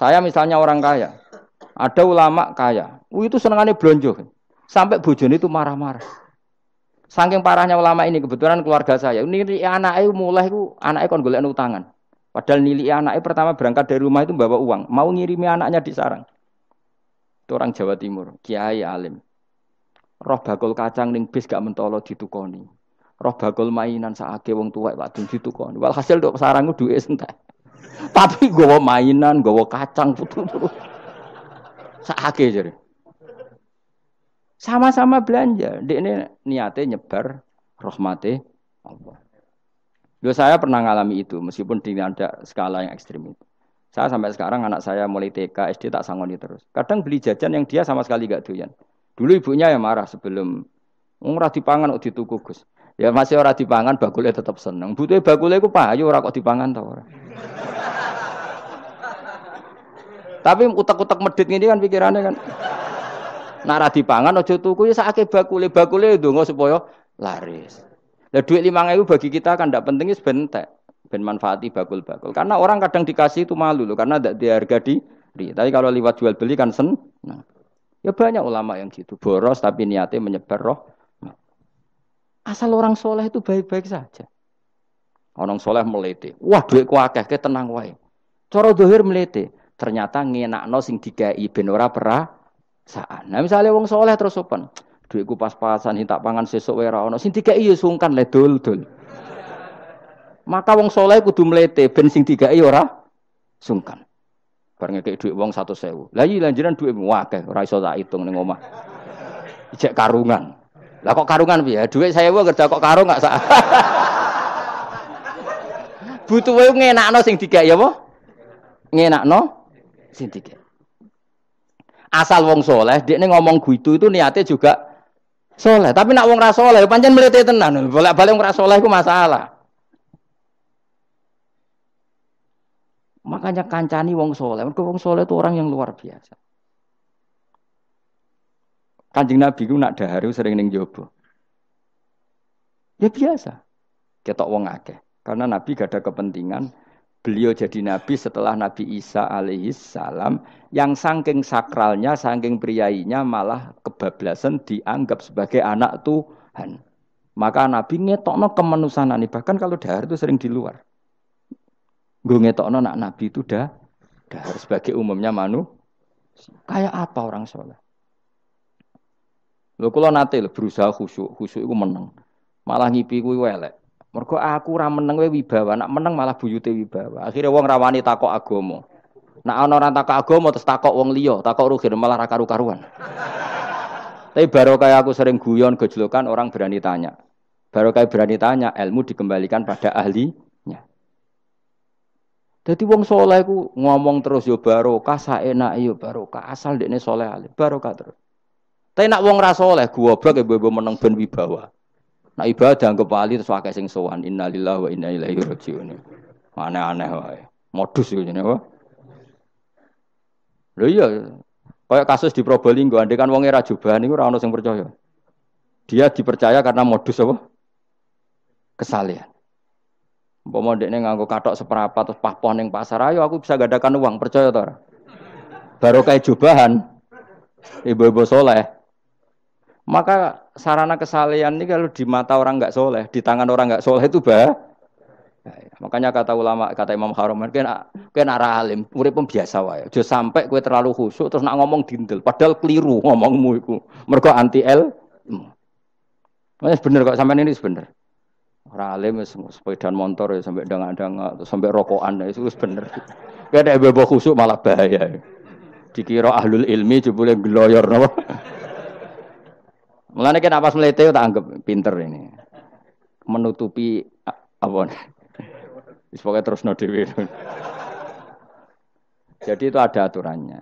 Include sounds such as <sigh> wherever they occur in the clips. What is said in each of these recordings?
Saya misalnya orang kaya, ada ulama kaya, uh, itu senengannya belonjo, sampai bojone itu marah-marah. Saking parahnya ulama ini kebetulan keluarga saya, ini anak anaknya mulai ku anaknya ayu golek utangan. Padahal nilai anaknya pertama berangkat dari rumah itu bawa uang, mau ngirimi anaknya di sarang. Itu orang Jawa Timur, kiai alim. Roh bagol kacang ning bis gak mentolo ditukoni. Roh bagol mainan saake wong tua waktu Dun ditukoni. Walhasil tok sarangku duwe entah. Tapi gue mainan, gue kacang putu. putu Sakake jadi. Sama-sama belanja. Di ini niatnya nyebar rahmati Allah. Dulu saya pernah ngalami itu, meskipun ada skala yang ekstrim itu. Saya sampai sekarang anak saya mulai TK, SD tak sangoni terus. Kadang beli jajan yang dia sama sekali gak doyan. Dulu ibunya yang marah sebelum ora dipangan kok dituku Gus. Ya masih orang dipangan bakule tetap seneng. Butuh bakule ku payu orang kok dipangan tau? orang. Tapi utak-utak medit ini kan pikirannya kan. Nara pangan, ojo tuku ya sakit bakule bakule itu ya nggak supaya laris. Nah duit lima ribu bagi kita kan tidak pentingnya sebentar. Ben manfaati bakul-bakul. Karena orang kadang dikasih itu malu loh, karena tidak diharga di. Tapi kalau lewat jual beli kan sen. Nah. Ya banyak ulama yang gitu, boros tapi niatnya menyebar roh. Nah. Asal orang soleh itu baik-baik saja. Orang soleh melete, wah duit kuakeh, ke tenang wae. Coro dohir melete, ternyata ngenakno sing dikai ben ora perasaan. Nah misalnya wong soleh terus open. duitku pas-pasan tak pangan sesuk wae ora ono sing dikai ya sungkan le dul-dul. Maka wong soleh kudu mlete ben sing dikai ya ora sungkan. Bareng kayak duit wong satu sewu. Lah iya lanjuran duit wakeh ora iso tak hitung ning omah. Ijek karungan. Lah kok karungan piye? Duit sewu kerja kok karung gak sak. <laughs> Butuh wae ngenakno sing dikai ya apa? Ngenakno Sing Asal wong soleh, dia ngomong gue itu itu niatnya juga soleh. Tapi nak wong rasoleh. soleh, panjang itu tenan. Boleh balik wong rasoleh, soleh itu masalah. Makanya kancani wong soleh. Mereka wong soleh itu orang yang luar biasa. Kanjeng Nabi ku nak daharu sering ning jobo. Ya biasa. Ketok wong akeh. Karena Nabi gak ada kepentingan beliau jadi nabi setelah Nabi Isa alaihissalam salam yang saking sakralnya, saking priainya malah kebablasan dianggap sebagai anak Tuhan. Maka Nabi ngetokno ini. bahkan kalau dahar itu sering di luar. Gue ngetokno nak Nabi itu dah dahar sebagai umumnya manu. Kayak apa orang soleh? Lo kalau nate lo berusaha khusyuk, khusyuk itu menang. Malah ngipi gue welek. Mergo aku ora meneng we wibawa, nak meneng malah buyute wibawa. Akhirnya wong rawani takok agama. Nak ana ora takok agama terus takok wong liya, takok rugi malah ra karu-karuan. <laughs> Tapi baru kayak aku sering guyon gejolokan orang berani tanya. Baru kayak berani tanya, ilmu dikembalikan pada ahlinya. Jadi wong soleh ku ngomong terus yo baru, barokah, enak yo barokah, asal dekne soleh alim, barokah terus. Tapi nak wong rasoleh, gua blok beberapa menang ben wibawa. Nah ibadah anggap wali terus pakai sing sowan innalillahi wa inna ilaihi rajiun. Aneh-aneh wae. Modus iki jenenge wae. Lho iya, kayak kasus di Probolinggo andai kan wong ra jubahan niku ora ono sing percaya. Dia dipercaya karena modus apa? Kesalehan. Umpama dekne nganggo katok seperapat terus pahpon ning pasar, ayo aku bisa gadakan uang, percaya tor ora? Baru kayak jubahan. Ibu-ibu soleh. Maka sarana kesalehan ini kalau di mata orang nggak soleh, di tangan orang nggak soleh itu bah. Ya, ya. Makanya kata ulama, kata Imam Haram, kan kan arah alim, murid pembiasa wae. Jauh sampai kue terlalu khusyuk terus nak ngomong dindel, padahal keliru ngomongmu itu. Mereka anti L. Mas hmm. bener kok sampean ini bener. Orang alim wis sepedaan motor ya sampai ndang-ndang sampai rokokan ya, itu sebener. bener. Kayak ada khusuk malah bahaya. Dikira ahlul ilmi jebule gloyor napa. Mulane kena pas melete tak anggap pinter ini. Menutupi apa? Wis pokoke terus no dhewe. Jadi itu ada aturannya.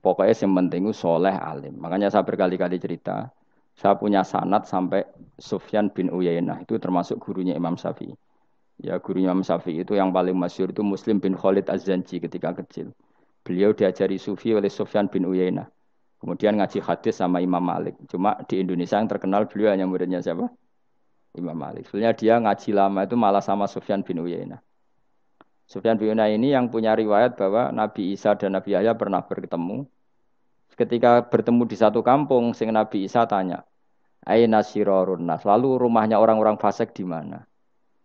Pokoknya yang penting itu soleh alim. Makanya saya berkali-kali cerita, saya punya sanat sampai Sufyan bin Uyainah itu termasuk gurunya Imam Syafi'i. Ya gurunya Imam Syafi'i itu yang paling masyur itu Muslim bin Khalid Az-Zanji ketika kecil. Beliau diajari Sufi oleh Sufyan bin Uyainah. Kemudian ngaji hadis sama Imam Malik. Cuma di Indonesia yang terkenal beliau hanya muridnya siapa? Imam Malik. Sebenarnya dia ngaji lama itu malah sama Sufyan bin Uyainah. Sufyan bin Uyainah ini yang punya riwayat bahwa Nabi Isa dan Nabi Yahya pernah bertemu. Ketika bertemu di satu kampung, sing Nabi Isa tanya, Aina sirorun nas. Lalu rumahnya orang-orang fasik di mana?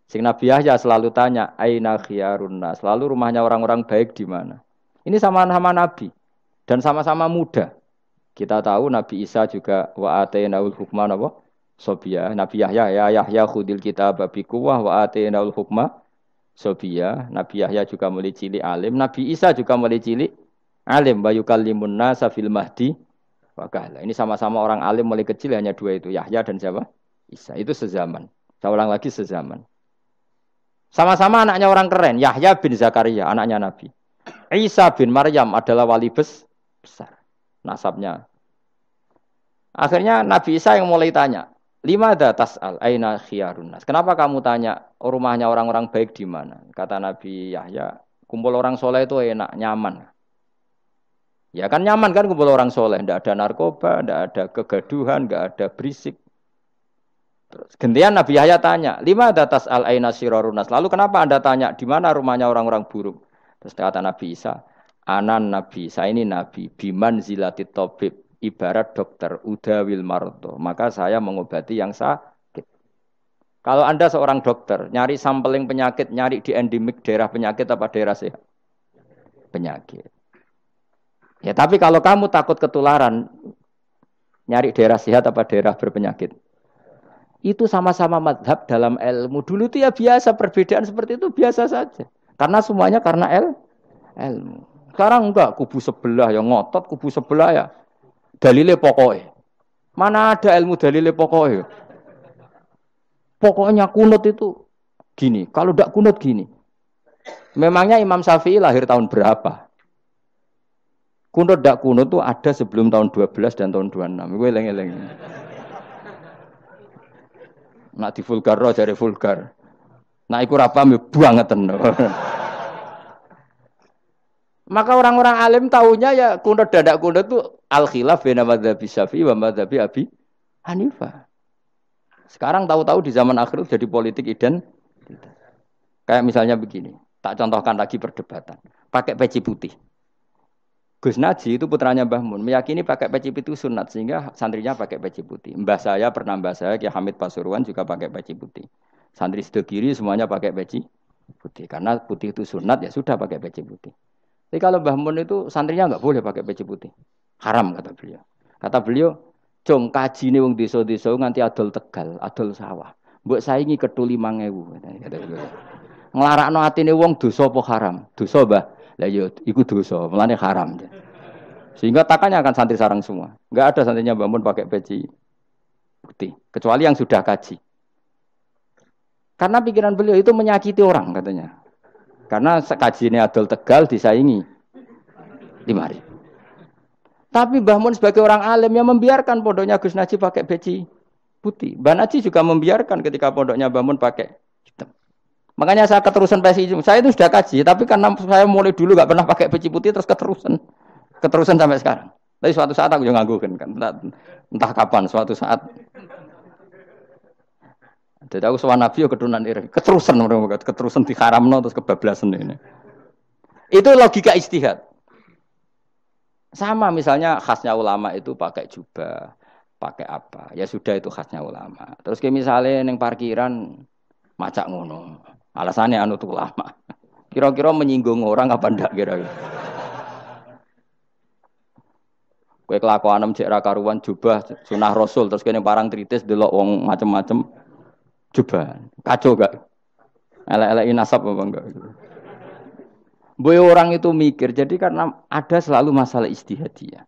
Sing Nabi Yahya selalu tanya, Aina khiyarun nas. Lalu rumahnya orang-orang baik di mana? Ini sama-sama Nabi dan sama-sama muda. Kita tahu Nabi Isa juga wa atainaul hukma napa? Sobia. Nabi Yahya ya Yahya khudil kita babi kuwah wa atainaul hukma Sobia. Nabi Yahya juga mulai cilik alim. Nabi Isa juga mulai cilik alim. Bayu kalimun nasa fil mahdi. Wakahlah. Ini sama-sama orang alim mulai kecil hanya dua itu Yahya dan siapa? Isa. Itu sezaman. Saya ulang lagi sezaman. Sama-sama anaknya orang keren. Yahya bin Zakaria anaknya Nabi. Isa bin Maryam adalah wali besar nasabnya. Akhirnya Nabi Isa yang mulai tanya, lima ada tas'al aina khiyarunas. Kenapa kamu tanya rumahnya orang-orang baik di mana? Kata Nabi Yahya, kumpul orang soleh itu enak, nyaman. Ya kan nyaman kan kumpul orang soleh, tidak ada narkoba, tidak ada kegaduhan, tidak ada berisik. Terus gantian Nabi Yahya tanya, lima ada tas'al aina sirarunas. Lalu kenapa anda tanya di mana rumahnya orang-orang buruk? Terus kata Nabi Isa, anan nabi saya ini nabi biman zilati tobib ibarat dokter udawil marto maka saya mengobati yang sakit kalau anda seorang dokter nyari sampling penyakit nyari di endemik daerah penyakit apa daerah sehat penyakit ya tapi kalau kamu takut ketularan nyari daerah sehat apa daerah berpenyakit itu sama-sama madhab dalam ilmu dulu itu ya biasa perbedaan seperti itu biasa saja karena semuanya karena el ilmu sekarang enggak kubu sebelah ya ngotot, kubu sebelah ya dalile pokoknya. Mana ada ilmu dalile pokoknya? Pokoknya kunut itu gini. Kalau tidak kunut gini. Memangnya Imam Syafi'i lahir tahun berapa? Kunut tidak kunut itu ada sebelum tahun 12 dan tahun 26. Gue eleng eleng. Nak di vulgar roh cari vulgar. Nak ikut apa? Ya ngeten. <laughs> Maka orang-orang alim tahunya ya kuno dadak kuno itu al-khilaf bin madhabi syafi'i wa madhabi abi Hanifah. Sekarang tahu-tahu di zaman akhir jadi politik iden, Kayak misalnya begini, tak contohkan lagi perdebatan. Pakai peci putih. Gus Naji itu putranya Mbah Mun meyakini pakai peci putih sunat sehingga santrinya pakai peci putih. Mbah saya pernah mbah saya Kia Hamid Pasuruan juga pakai peci putih. Santri sedekiri semuanya pakai peci putih karena putih itu sunat ya sudah pakai peci putih. Tapi kalau Mbah Mun itu santrinya nggak boleh pakai peci putih. Haram kata beliau. Kata beliau, jong kaji nih wong desa-desa nganti adol Tegal, adol sawah. Buat saya ini ketuli mangewu. Kata beliau. hati nih wong dosa apa haram? Dosa, bah, Lah yo iya, ikut dosa, melane haram. Sehingga takannya akan santri sarang semua. nggak ada santrinya Mbah Mun pakai peci putih, kecuali yang sudah kaji. Karena pikiran beliau itu menyakiti orang katanya. Karena ini Adol Tegal disaingi mari. Tapi Mbah Mun sebagai orang alim yang membiarkan pondoknya Gus Naji pakai beci putih. Mbah Naji juga membiarkan ketika pondoknya Mbah Mun pakai hitam. Makanya saya keterusan PSI itu. Saya itu sudah kaji, tapi karena saya mulai dulu nggak pernah pakai peci putih terus keterusan. Keterusan sampai sekarang. Tapi suatu saat aku juga nganggukan kan. Entah, entah kapan, suatu saat jadi aku sewan Nabi ya keturunan iri, keterusan orang keterusan diharamno terus kebablasan ini. Itu logika istihad. Sama misalnya khasnya ulama itu pakai jubah, pakai apa? Ya sudah itu khasnya ulama. Terus kayak misalnya neng parkiran macak ngono. Alasannya anu tuh ulama. <laughs> Kira-kira menyinggung orang apa ndak kira-kira. Kue kelakuan enam cek rakaruan jubah sunah rasul terus kene parang tritis delok wong macem-macem. Coba, kacau gak? Elek-elek nasab apa enggak? Boy orang itu mikir, jadi karena ada selalu masalah istihadiyah.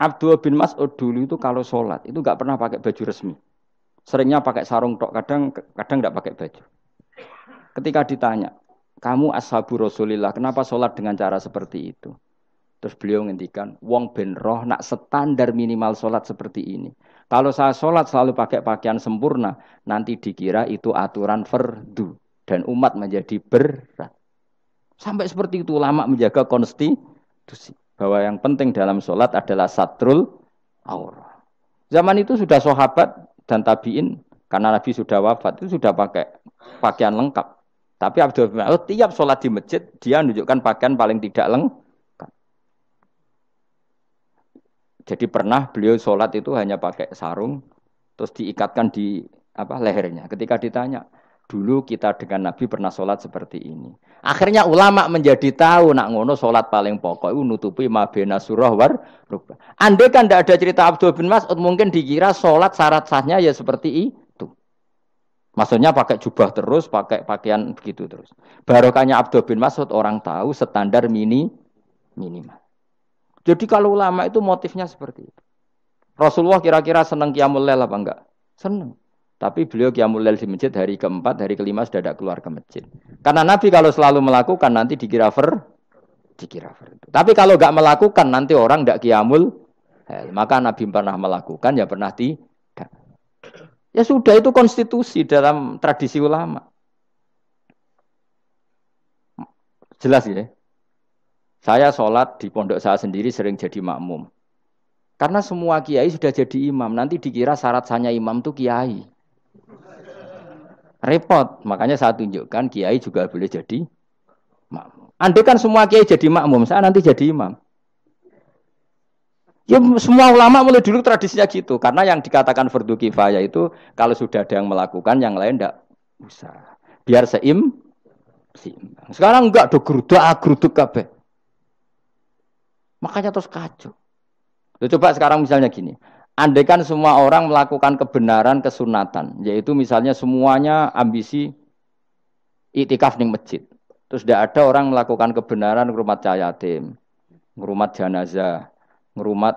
Abdul bin Mas'ud dulu itu kalau sholat itu nggak pernah pakai baju resmi. Seringnya pakai sarung tok, kadang kadang nggak pakai baju. Ketika ditanya, kamu ashabu Rasulillah, kenapa sholat dengan cara seperti itu? Terus beliau ngendikan, wong ben roh nak standar minimal sholat seperti ini. Kalau saya sholat selalu pakai pakaian sempurna, nanti dikira itu aturan fardu dan umat menjadi berat. Sampai seperti itu lama menjaga konstitusi bahwa yang penting dalam sholat adalah satrul aurat. Zaman itu sudah sahabat dan tabiin karena Nabi sudah wafat itu sudah pakai pakaian lengkap. Tapi Abdul Malik oh, tiap sholat di masjid dia menunjukkan pakaian paling tidak lengkap Jadi pernah beliau sholat itu hanya pakai sarung, terus diikatkan di apa lehernya. Ketika ditanya, dulu kita dengan Nabi pernah sholat seperti ini. Akhirnya ulama menjadi tahu nak ngono sholat paling pokok itu nutupi mabena surah war Andai kan tidak ada cerita Abdul bin Mas'ud mungkin dikira sholat syarat sahnya ya seperti itu. Maksudnya pakai jubah terus, pakai pakaian begitu terus. Barokahnya Abdul bin Mas'ud orang tahu standar mini minimal. Jadi kalau ulama itu motifnya seperti itu. Rasulullah kira-kira senang kiamul lel apa enggak? Senang. Tapi beliau kiamul lel di masjid hari keempat, hari kelima sudah tidak keluar ke masjid. Karena Nabi kalau selalu melakukan nanti dikira ver, dikira ver. Tapi kalau enggak melakukan nanti orang enggak kiamul lel. Maka Nabi pernah melakukan ya pernah tidak. Ya sudah itu konstitusi dalam tradisi ulama. Jelas ya? Saya sholat di pondok saya sendiri sering jadi makmum. Karena semua kiai sudah jadi imam. Nanti dikira syarat sanya imam itu kiai. Repot. Makanya saya tunjukkan kiai juga boleh jadi makmum. Andai kan semua kiai jadi makmum, saya nanti jadi imam. Ya semua ulama mulai dulu tradisinya gitu. Karena yang dikatakan fardu kifayah itu kalau sudah ada yang melakukan, yang lain tidak usah. Biar seim, seimbang. Sekarang enggak do geruduk ah, geruduk kabeh. Makanya terus kacau. Loh, coba sekarang misalnya gini, andaikan semua orang melakukan kebenaran kesunatan, yaitu misalnya semuanya ambisi itikaf di masjid. Terus tidak ada orang melakukan kebenaran ngurumat cahayatim. yatim, ngurumat jenazah, ngurumat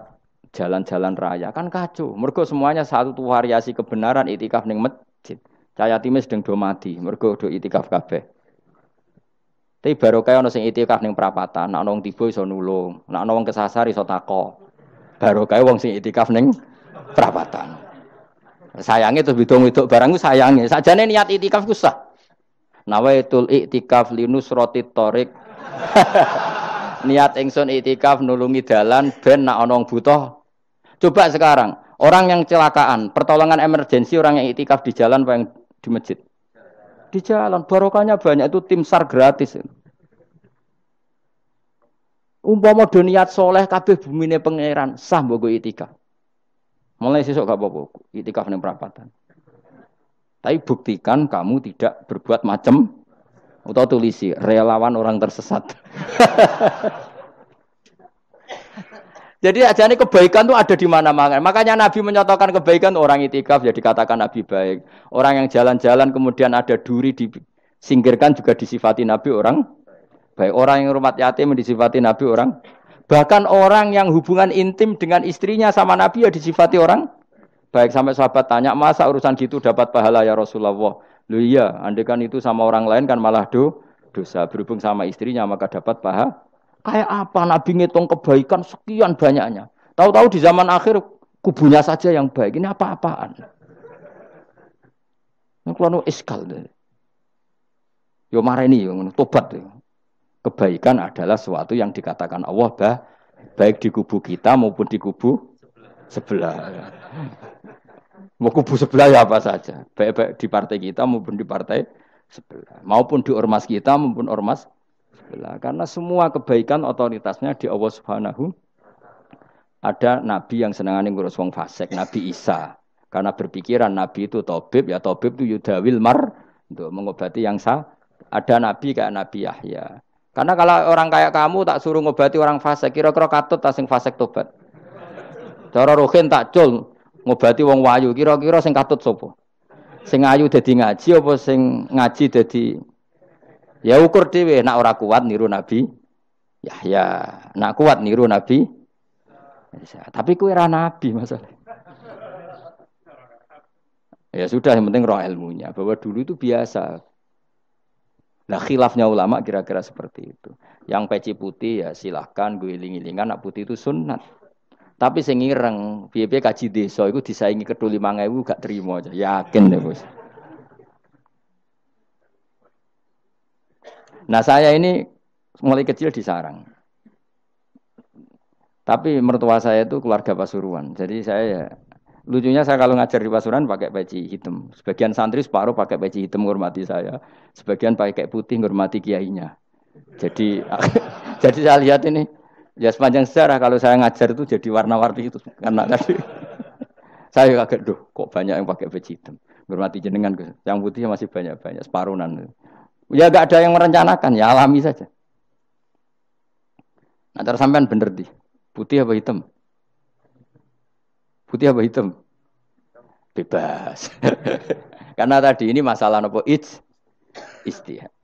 jalan-jalan raya. Kan kacau. Mergo semuanya satu tuh variasi kebenaran itikaf di masjid. Cahayatimnya sedang do mati, mergo do itikaf kabeh. Tapi baru kaya ono sing itikaf neng perapatan, nak nong tiba iso nulung, nak nong kesasar iso tako. Baru kaya wong sing itikaf neng perapatan. Sayangnya terus bidong-bidong barangku sayangnya. nih niat itikaf ku sah. tul itikaf linus roti torik. <laughs> niat ingsun itikaf nulungi dalan ben nak onong butuh. Coba sekarang orang yang celakaan, pertolongan emergensi orang yang itikaf di jalan apa yang di masjid? di jalan. Barokahnya banyak itu tim sar gratis. Umpama do niat soleh bumi ini pangeran sah mbok itikaf. Mulai sesuk gak apa-apa itikaf ini perapatan. Tapi buktikan kamu tidak berbuat macam atau tulisi relawan orang tersesat. <laughs> Jadi aja ini kebaikan tuh ada di mana-mana. Makanya Nabi menyatakan kebaikan orang itikaf ya katakan Nabi baik. Orang yang jalan-jalan kemudian ada duri disingkirkan juga disifati Nabi orang baik. Orang yang rumah yatim disifati Nabi orang. Bahkan orang yang hubungan intim dengan istrinya sama Nabi ya disifati orang baik sampai sahabat tanya masa urusan gitu dapat pahala ya Rasulullah. Lu iya, andekan itu sama orang lain kan malah do, dosa berhubung sama istrinya maka dapat pahala Kayak apa Nabi ngitung kebaikan sekian banyaknya. Tahu-tahu di zaman akhir kubunya saja yang baik. Ini apa-apaan? Ini kalau iskal. Yo marah ini, yo tobat. Kebaikan adalah sesuatu yang dikatakan Allah bah, baik di kubu kita maupun di kubu sebelah. Mau kubu sebelah ya apa saja, baik, baik di partai kita maupun di partai sebelah, maupun di ormas kita maupun ormas Bila, karena semua kebaikan otoritasnya di Allah Subhanahu ada nabi yang nih ngurus wong fasek Nabi Isa. Karena berpikiran nabi itu tobib ya tobib itu yudawil mar untuk mengobati yang sah. Ada nabi kayak Nabi Yahya. Karena kalau orang kayak kamu tak suruh ngobati orang fasek kira-kira katut tak sing fasik tobat. Cara rohin tak cul ngobati wong wayu, kira-kira sing katut sopo. Sing ayu jadi ngaji apa sing ngaji jadi Ya ukur dhewe nek ora kuat niru Nabi Yahya. Nek kuat niru Nabi Isa. Tapi kue ora nabi masalah. Ya sudah yang penting roh ilmunya bahwa dulu itu biasa. Nah khilafnya ulama kira-kira seperti itu. Yang peci putih ya silahkan gue iling-ilingan nak putih itu sunat. Tapi sing ireng, piye-piye kaji desa iku disaingi kedul 5000 gak terima aja. Yakin deh, ya, Bos. Nah saya ini mulai kecil di sarang. Tapi mertua saya itu keluarga Pasuruan. Jadi saya ya, lucunya saya kalau ngajar di Pasuruan pakai peci hitam. Sebagian santri separuh pakai peci hitam menghormati saya. Sebagian pakai putih menghormati kiainya. Jadi <laughs> jadi saya lihat ini ya sepanjang sejarah kalau saya ngajar itu jadi warna-warni itu karena <laughs> tadi saya kaget doh kok banyak yang pakai peci hitam. Menghormati jenengan yang putih masih banyak-banyak separuhan. Ya gak ada yang merencanakan, ya alami saja. Nah, terus sampean bener di. Putih apa hitam? Putih apa hitam? Bebas. <laughs> Karena tadi ini masalah nopo it's istihad.